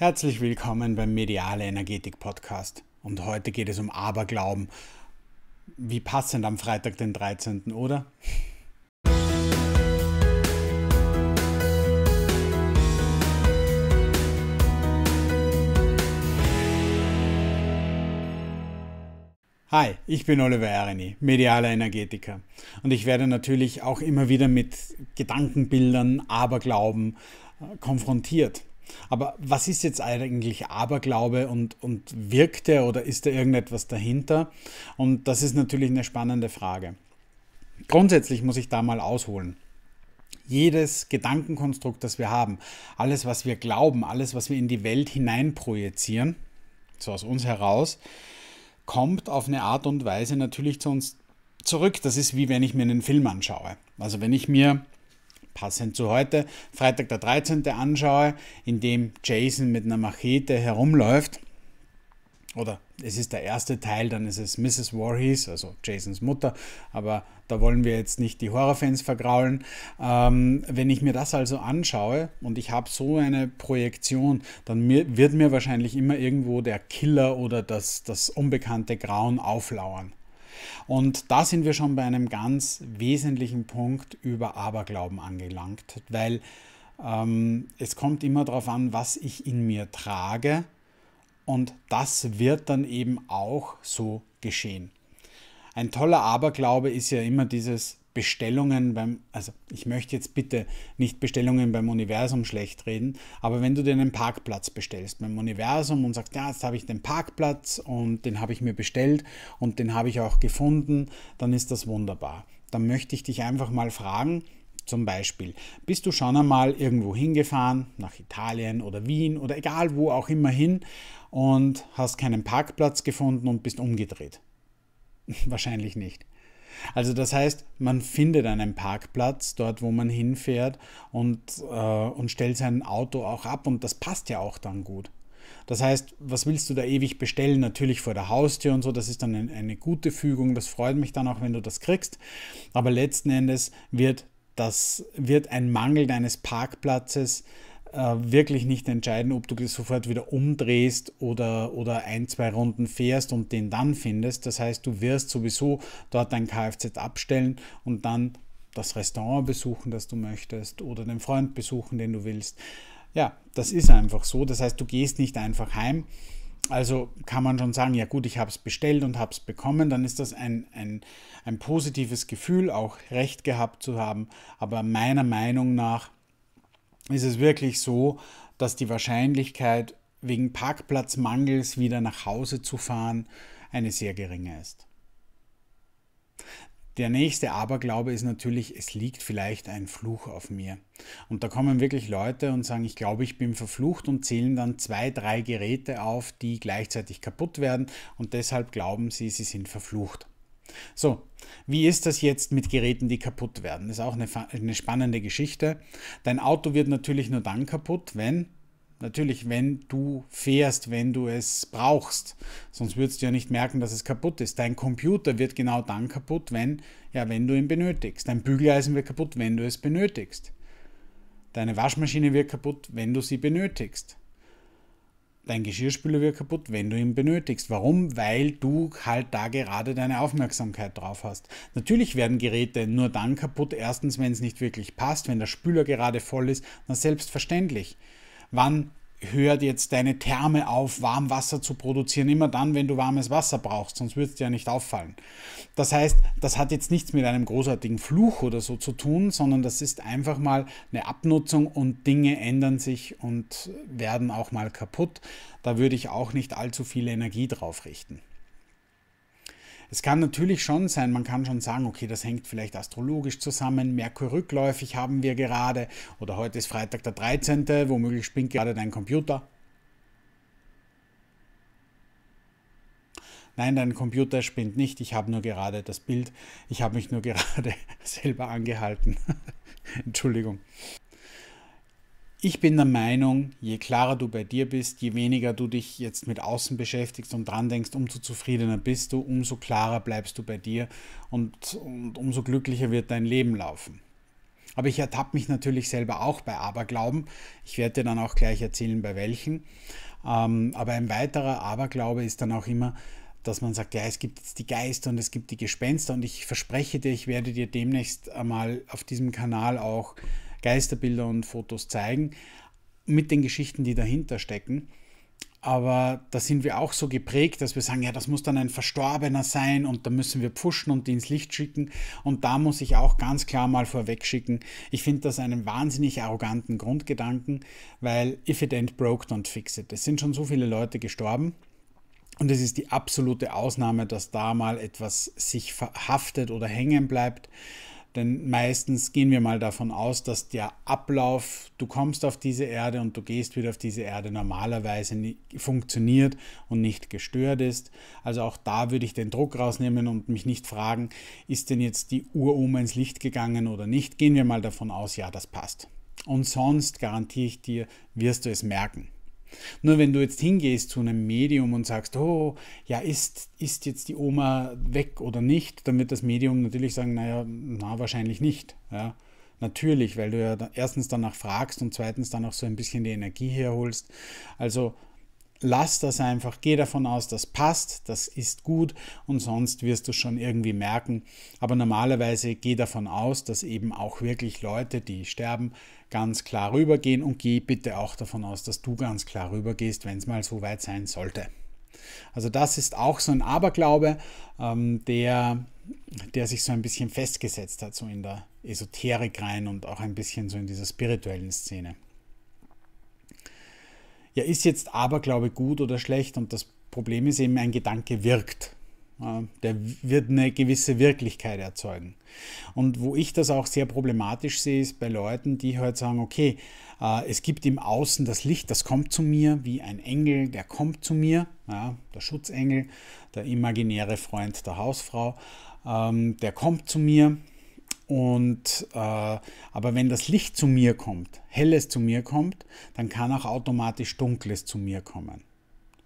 Herzlich willkommen beim Mediale Energetik Podcast. Und heute geht es um Aberglauben. Wie passend am Freitag, den 13., oder? Hi, ich bin Oliver Ereni, medialer Energetiker. Und ich werde natürlich auch immer wieder mit Gedankenbildern, Aberglauben äh, konfrontiert. Aber was ist jetzt eigentlich Aberglaube und, und wirkt er oder ist da irgendetwas dahinter? Und das ist natürlich eine spannende Frage. Grundsätzlich muss ich da mal ausholen. Jedes Gedankenkonstrukt, das wir haben, alles, was wir glauben, alles, was wir in die Welt hineinprojizieren, so aus uns heraus, kommt auf eine Art und Weise natürlich zu uns zurück. Das ist wie wenn ich mir einen Film anschaue. Also wenn ich mir passend zu heute, Freitag der 13. anschaue, in dem Jason mit einer Machete herumläuft. Oder es ist der erste Teil, dann ist es Mrs. Warhees, also Jasons Mutter, aber da wollen wir jetzt nicht die Horrorfans vergraulen. Ähm, wenn ich mir das also anschaue und ich habe so eine Projektion, dann mir, wird mir wahrscheinlich immer irgendwo der Killer oder das, das unbekannte Grauen auflauern. Und da sind wir schon bei einem ganz wesentlichen Punkt über Aberglauben angelangt, weil ähm, es kommt immer darauf an, was ich in mir trage und das wird dann eben auch so geschehen. Ein toller Aberglaube ist ja immer dieses, Bestellungen beim, also ich möchte jetzt bitte nicht Bestellungen beim Universum schlecht reden, aber wenn du dir einen Parkplatz bestellst beim Universum und sagst, ja, jetzt habe ich den Parkplatz und den habe ich mir bestellt und den habe ich auch gefunden, dann ist das wunderbar. Dann möchte ich dich einfach mal fragen, zum Beispiel, bist du schon einmal irgendwo hingefahren, nach Italien oder Wien oder egal wo auch immer hin und hast keinen Parkplatz gefunden und bist umgedreht? Wahrscheinlich nicht. Also das heißt, man findet einen Parkplatz dort, wo man hinfährt und, äh, und stellt sein Auto auch ab und das passt ja auch dann gut. Das heißt, was willst du da ewig bestellen? Natürlich vor der Haustür und so, das ist dann eine, gute Fügung, das freut mich dann auch, wenn du das kriegst. Aber letzten Endes wird das wird ein Mangel deines Parkplatzes äh, wirklich nicht entscheiden, ob du das sofort wieder umdrehst oder, oder ein, zwei Runden fährst und den dann findest. Das heißt, du wirst sowieso dort dein Kfz abstellen und dann das Restaurant besuchen, das du möchtest oder den Freund besuchen, den du willst. Ja, das ist einfach so. Das heißt, du gehst nicht einfach heim. Also kann man schon sagen, ja gut, ich habe es bestellt und habe es bekommen, dann ist das ein, ein, ein positives Gefühl, auch recht gehabt zu haben. Aber meiner Meinung nach ist es wirklich so, dass die Wahrscheinlichkeit, wegen Parkplatzmangels wieder nach Hause zu fahren, eine sehr geringe ist. Der nächste Aberglaube ist natürlich, es liegt vielleicht ein Fluch auf mir. Und da kommen wirklich Leute und sagen, ich glaube, ich bin verflucht und zählen dann zwei, drei Geräte auf, die gleichzeitig kaputt werden und deshalb glauben sie, sie sind verflucht. So, wie ist das jetzt mit Geräten, die kaputt werden? Das ist auch eine, eine spannende Geschichte. Dein Auto wird natürlich nur dann kaputt, wenn Natürlich, wenn du fährst, wenn du es brauchst. Sonst würdest du ja nicht merken, dass es kaputt ist. Dein Computer wird genau dann kaputt, wenn, ja, wenn du ihn benötigst. Dein Bügeleisen wird kaputt, wenn du es benötigst. Deine Waschmaschine wird kaputt, wenn du sie benötigst dein Geschirrspüler wird kaputt, wenn du ihn benötigst. Warum? Weil du halt da gerade deine Aufmerksamkeit drauf hast. Natürlich werden Geräte nur dann kaputt, erstens, wenn es nicht wirklich passt, wenn der Spüler gerade voll ist, dann selbstverständlich. Wann hört jetzt deine Therme auf, Warmwasser zu produzieren, immer dann, wenn du warmes Wasser brauchst, sonst würde es dir ja nicht auffallen. Das heißt, das hat jetzt nichts mit einem großartigen Fluch oder so zu tun, sondern das ist einfach mal eine Abnutzung und Dinge ändern sich und werden auch mal kaputt. Da würde ich auch nicht allzu viel Energie drauf richten. Es kann natürlich schon sein, man kann schon sagen, okay, das hängt vielleicht astrologisch zusammen, Merkur rückläufig haben wir gerade oder heute ist Freitag der 13., womöglich spinnt gerade dein Computer. Nein, dein Computer spinnt nicht, ich habe nur gerade das Bild, ich habe mich nur gerade selber angehalten. Entschuldigung. Ich bin der Meinung, je klarer du bei dir bist, je weniger du dich jetzt mit außen beschäftigst und dran denkst, umso zufriedener bist du, umso klarer bleibst du bei dir und, und umso glücklicher wird dein Leben laufen. Aber ich ertappe mich natürlich selber auch bei Aberglauben. Ich werde dir dann auch gleich erzählen, bei welchen. Ähm, aber ein weiterer Aberglaube ist dann auch immer, dass man sagt, ja, es gibt jetzt die Geister und es gibt die Gespenster und ich verspreche dir, ich werde dir demnächst einmal auf diesem Kanal auch Geisterbilder und Fotos zeigen, mit den Geschichten, die dahinter stecken. Aber da sind wir auch so geprägt, dass wir sagen, ja, das muss dann ein Verstorbener sein und da müssen wir pushen und die ins Licht schicken. Und da muss ich auch ganz klar mal vorweg schicken, ich finde das einen wahnsinnig arroganten Grundgedanken, weil if it ain't broke, don't fix it. Es sind schon so viele Leute gestorben und es ist die absolute Ausnahme, dass da mal etwas sich verhaftet oder hängen bleibt. Denn meistens gehen wir mal davon aus, dass der Ablauf, du kommst auf diese Erde und du gehst wieder auf diese Erde normalerweise funktioniert und nicht gestört ist. Also auch da würde ich den Druck rausnehmen und mich nicht fragen, ist denn jetzt die Uhr um ins Licht gegangen oder nicht. Gehen wir mal davon aus, ja, das passt. Und sonst garantiere ich dir, wirst du es merken. Nur wenn du jetzt hingehst zu einem Medium und sagst, oh, ja, ist, ist jetzt die Oma weg oder nicht, dann wird das Medium natürlich sagen, naja, na, wahrscheinlich nicht. Ja. Natürlich, weil du ja erstens danach fragst und zweitens dann auch so ein bisschen die Energie herholst. Also lass das einfach, geh davon aus, das passt, das ist gut und sonst wirst du schon irgendwie merken. Aber normalerweise geh davon aus, dass eben auch wirklich Leute, die sterben, ganz klar rübergehen und geh bitte auch davon aus, dass du ganz klar rübergehst, wenn es mal so weit sein sollte. Also das ist auch so ein Aberglaube, ähm, der, der sich so ein bisschen festgesetzt hat, so in der Esoterik rein und auch ein bisschen so in dieser spirituellen Szene ja, ist jetzt Aberglaube gut oder schlecht? Und das Problem ist eben, ein Gedanke wirkt. Der wird eine gewisse Wirklichkeit erzeugen. Und wo ich das auch sehr problematisch sehe, ist bei Leuten, die halt sagen, okay, äh, es gibt im Außen das Licht, das kommt zu mir, wie ein Engel, der kommt zu mir, ja, der Schutzengel, der imaginäre Freund der Hausfrau, ähm, der kommt zu mir und, äh, aber wenn das Licht zu mir kommt, helles zu mir kommt, dann kann auch automatisch dunkles zu mir kommen.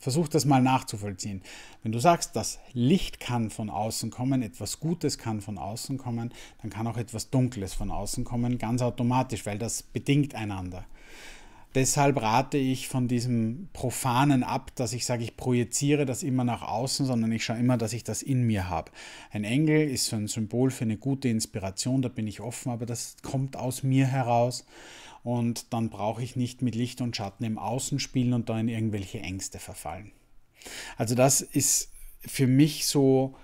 Versuch das mal nachzuvollziehen. Wenn du sagst, das Licht kann von außen kommen, etwas Gutes kann von außen kommen, dann kann auch etwas Dunkles von außen kommen, ganz automatisch, weil das bedingt einander. Deshalb rate ich von diesem Profanen ab, dass ich sage, ich projiziere das immer nach außen, sondern ich schaue immer, dass ich das in mir habe. Ein Engel ist so ein Symbol für eine gute Inspiration, da bin ich offen, aber das kommt aus mir heraus und dann brauche ich nicht mit Licht und Schatten im Außen spielen und da in irgendwelche Ängste verfallen. Also das ist für mich so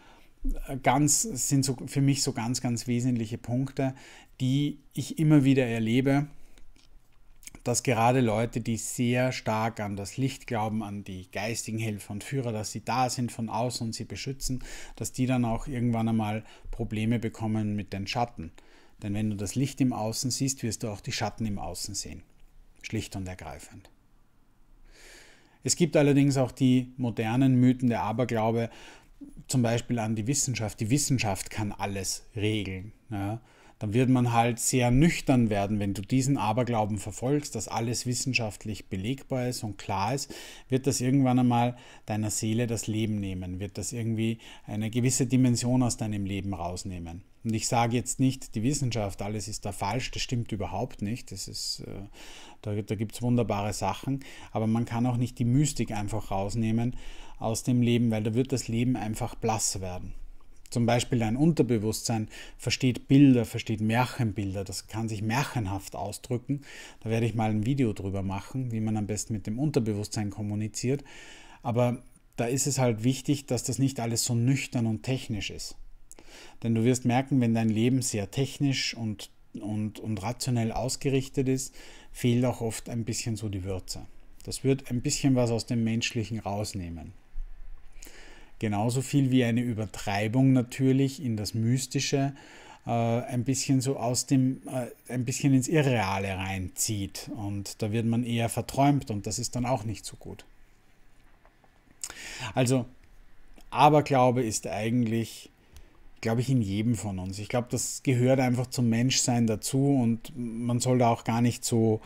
äh, ganz sind so für mich so ganz ganz wesentliche Punkte, die ich immer wieder erlebe dass gerade Leute, die sehr stark an das Licht glauben, an die geistigen Helfer und Führer, dass sie da sind von außen und sie beschützen, dass die dann auch irgendwann einmal Probleme bekommen mit den Schatten. Denn wenn du das Licht im Außen siehst, wirst du auch die Schatten im Außen sehen. Schlicht und ergreifend. Es gibt allerdings auch die modernen Mythen der Aberglaube, zum Beispiel an die Wissenschaft. Die Wissenschaft kann alles regeln. Ja dann wird man halt sehr nüchtern werden, wenn du diesen Aberglauben verfolgst, dass alles wissenschaftlich belegbar ist und klar ist, wird das irgendwann einmal deiner Seele das Leben nehmen, wird das irgendwie eine gewisse Dimension aus deinem Leben rausnehmen. Und ich sage jetzt nicht, die Wissenschaft, alles ist da falsch, das stimmt überhaupt nicht. Das ist, äh, da da gibt es wunderbare Sachen, aber man kann auch nicht die Mystik einfach rausnehmen aus dem Leben, weil da wird das Leben einfach blass werden. Zum Beispiel dein Unterbewusstsein versteht Bilder, versteht Märchenbilder, das kann sich märchenhaft ausdrücken. Da werde ich mal ein Video drüber machen, wie man am besten mit dem Unterbewusstsein kommuniziert. Aber da ist es halt wichtig, dass das nicht alles so nüchtern und technisch ist. Denn du wirst merken, wenn dein Leben sehr technisch und, und, und rationell ausgerichtet ist, fehlt auch oft ein bisschen so die Würze. Das wird ein bisschen was aus dem Menschlichen rausnehmen genauso viel wie eine Übertreibung natürlich in das Mystische äh, ein bisschen so aus dem, äh, ein bisschen ins Irreale reinzieht. Und da wird man eher verträumt und das ist dann auch nicht so gut. Also, Aberglaube ist eigentlich, glaube ich, in jedem von uns. Ich glaube, das gehört einfach zum Menschsein dazu und man soll da auch gar nicht so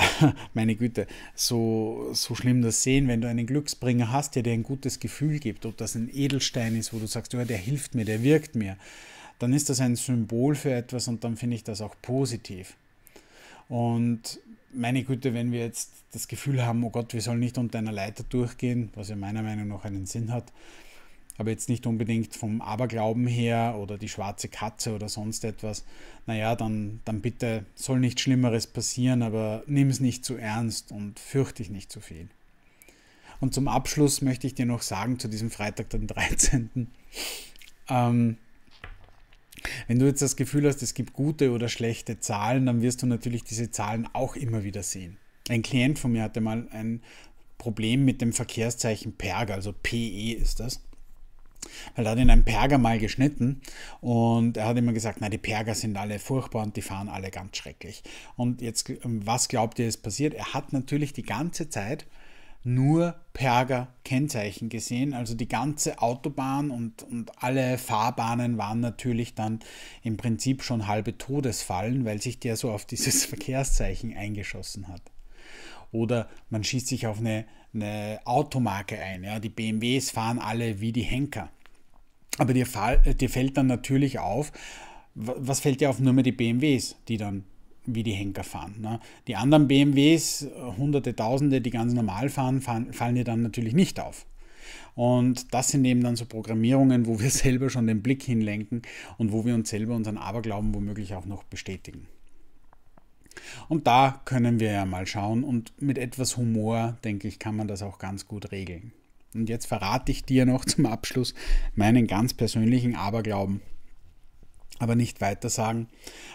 meine Güte, so, so schlimm das sehen, wenn du einen Glücksbringer hast, der dir ein gutes Gefühl gibt, ob das ein Edelstein ist, wo du sagst, ja, der hilft mir, der wirkt mir, dann ist das ein Symbol für etwas und dann finde ich das auch positiv. Und meine Güte, wenn wir jetzt das Gefühl haben, oh Gott, wir sollen nicht unter einer Leiter durchgehen, was ja meiner Meinung nach einen Sinn hat, aber jetzt nicht unbedingt vom Aberglauben her oder die schwarze Katze oder sonst etwas, naja, dann, dann bitte soll nichts Schlimmeres passieren, aber nimm es nicht zu ernst und fürchte dich nicht zu viel. Und zum Abschluss möchte ich dir noch sagen, zu diesem Freitag, den 13. Ähm, wenn du jetzt das Gefühl hast, es gibt gute oder schlechte Zahlen, dann wirst du natürlich diese Zahlen auch immer wieder sehen. Ein Klient von mir hatte mal ein Problem mit dem Verkehrszeichen PERG, also PE ist das. Weil er hat in einem Perger mal geschnitten und er hat immer gesagt, na die Perger sind alle furchtbar und die fahren alle ganz schrecklich. Und jetzt, ähm, was glaubt ihr, ist passiert? Er hat natürlich die ganze Zeit nur Perger-Kennzeichen gesehen. Also die ganze Autobahn und, und alle Fahrbahnen waren natürlich dann im Prinzip schon halbe Todesfallen, weil sich der so auf dieses Verkehrszeichen eingeschossen hat. Oder man schießt sich auf eine eine Automarke ein. Ja? Die BMWs fahren alle wie die Henker. Aber dir, dir fällt dann natürlich auf, was fällt dir auf? Nur mehr die BMWs, die dann wie die Henker fahren. Ne? Die anderen BMWs, Hunderte, Tausende, die ganz normal fahren, fahren fallen dir dann natürlich nicht auf. Und das sind eben dann so Programmierungen, wo wir selber schon den Blick hinlenken und wo wir uns selber unseren Aberglauben womöglich auch noch bestätigen. Und da können wir ja mal schauen und mit etwas Humor, denke ich, kann man das auch ganz gut regeln. Und jetzt verrate ich dir noch zum Abschluss meinen ganz persönlichen Aberglauben. Aber nicht weiter sagen.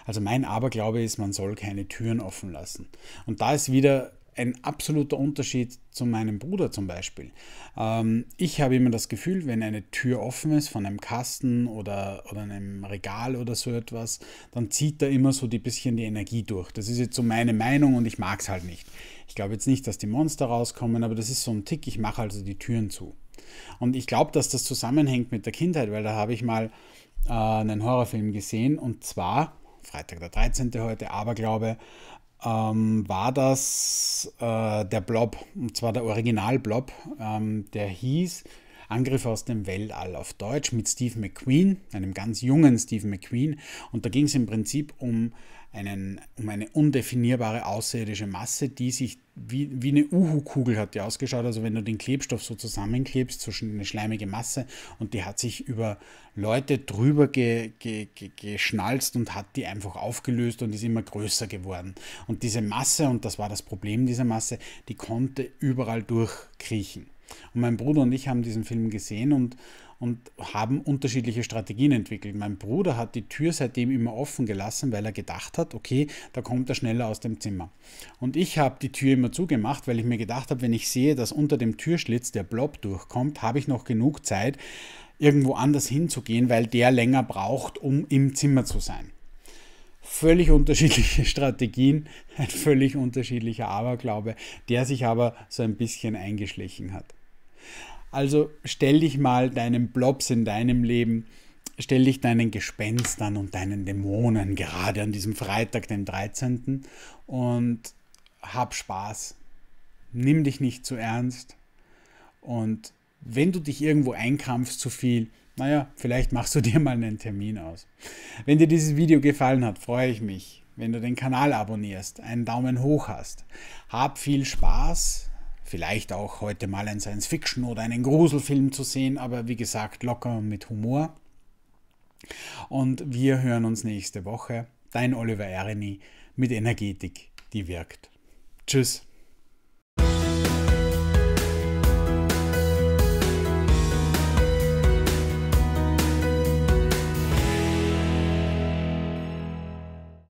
Also mein Aberglaube ist, man soll keine Türen offen lassen. Und da ist wieder ein absoluter Unterschied zu meinem Bruder zum Beispiel. Ähm, ich habe immer das Gefühl, wenn eine Tür offen ist von einem Kasten oder, oder einem Regal oder so etwas, dann zieht da immer so ein bisschen die Energie durch. Das ist jetzt so meine Meinung und ich mag es halt nicht. Ich glaube jetzt nicht, dass die Monster rauskommen, aber das ist so ein Tick, ich mache also die Türen zu. Und ich glaube, dass das zusammenhängt mit der Kindheit, weil da habe ich mal äh, einen Horrorfilm gesehen und zwar Freitag der 13. heute, Aberglaube ähm, war das äh, der Blob, und zwar der Original Blob, ähm, der hieß Angriff aus dem Weltall auf Deutsch mit Steve McQueen, einem ganz jungen Steve McQueen. Und da ging es im Prinzip um, einen, um eine undefinierbare außerirdische Masse, die sich wie, wie eine Uhu-Kugel hat die ausgeschaut. Also wenn du den Klebstoff so zusammenklebst, so eine schleimige Masse und die hat sich über Leute drüber ge, ge, ge, geschnalzt und hat die einfach aufgelöst und ist immer größer geworden. Und diese Masse, und das war das Problem dieser Masse, die konnte überall durchkriechen. Und mein Bruder und ich haben diesen Film gesehen und, und haben unterschiedliche Strategien entwickelt. Mein Bruder hat die Tür seitdem immer offen gelassen, weil er gedacht hat, okay, da kommt er schneller aus dem Zimmer. Und ich habe die Tür immer zugemacht, weil ich mir gedacht habe, wenn ich sehe, dass unter dem Türschlitz der Blob durchkommt, habe ich noch genug Zeit, irgendwo anders hinzugehen, weil der länger braucht, um im Zimmer zu sein völlig unterschiedliche Strategien, ein völlig unterschiedlicher Aberglaube, der sich aber so ein bisschen eingeschlichen hat. Also stell dich mal deinen Blobs in deinem Leben, stell dich deinen Gespenstern und deinen Dämonen gerade an diesem Freitag, dem 13. und hab Spaß. Nimm dich nicht zu ernst und wenn du dich irgendwo einkrampfst zu viel, naja, vielleicht machst du dir mal einen Termin aus. Wenn dir dieses Video gefallen hat, freue ich mich, wenn du den Kanal abonnierst, einen Daumen hoch hast. Hab viel Spaß, vielleicht auch heute mal ein Science-Fiction oder einen Gruselfilm zu sehen, aber wie gesagt, locker und mit Humor. Und wir hören uns nächste Woche. Dein Oliver Erini mit Energetik, die wirkt. Tschüss.